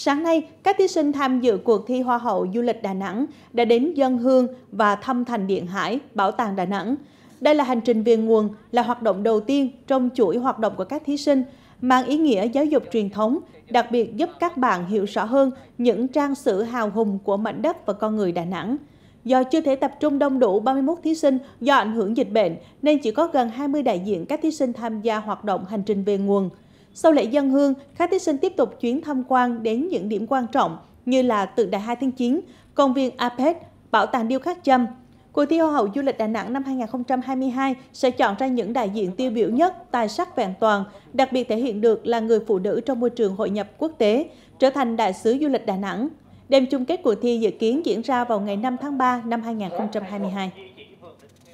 Sáng nay, các thí sinh tham dự cuộc thi Hoa hậu du lịch Đà Nẵng đã đến dân hương và thăm thành Điện Hải, Bảo tàng Đà Nẵng. Đây là hành trình về nguồn, là hoạt động đầu tiên trong chuỗi hoạt động của các thí sinh, mang ý nghĩa giáo dục truyền thống, đặc biệt giúp các bạn hiểu rõ hơn những trang sử hào hùng của mảnh đất và con người Đà Nẵng. Do chưa thể tập trung đông đủ 31 thí sinh do ảnh hưởng dịch bệnh, nên chỉ có gần 20 đại diện các thí sinh tham gia hoạt động hành trình về nguồn. Sau lễ dân hương, các thí sinh tiếp tục chuyến tham quan đến những điểm quan trọng như là tượng đài 2 tháng 9, công viên APEC, bảo tàng điêu khắc châm. Cuộc thi Hoa hậu du lịch Đà Nẵng năm 2022 sẽ chọn ra những đại diện tiêu biểu nhất, tài sắc vẹn toàn, đặc biệt thể hiện được là người phụ nữ trong môi trường hội nhập quốc tế, trở thành đại sứ du lịch Đà Nẵng. Đêm chung kết cuộc thi dự kiến diễn ra vào ngày 5 tháng 3 năm 2022.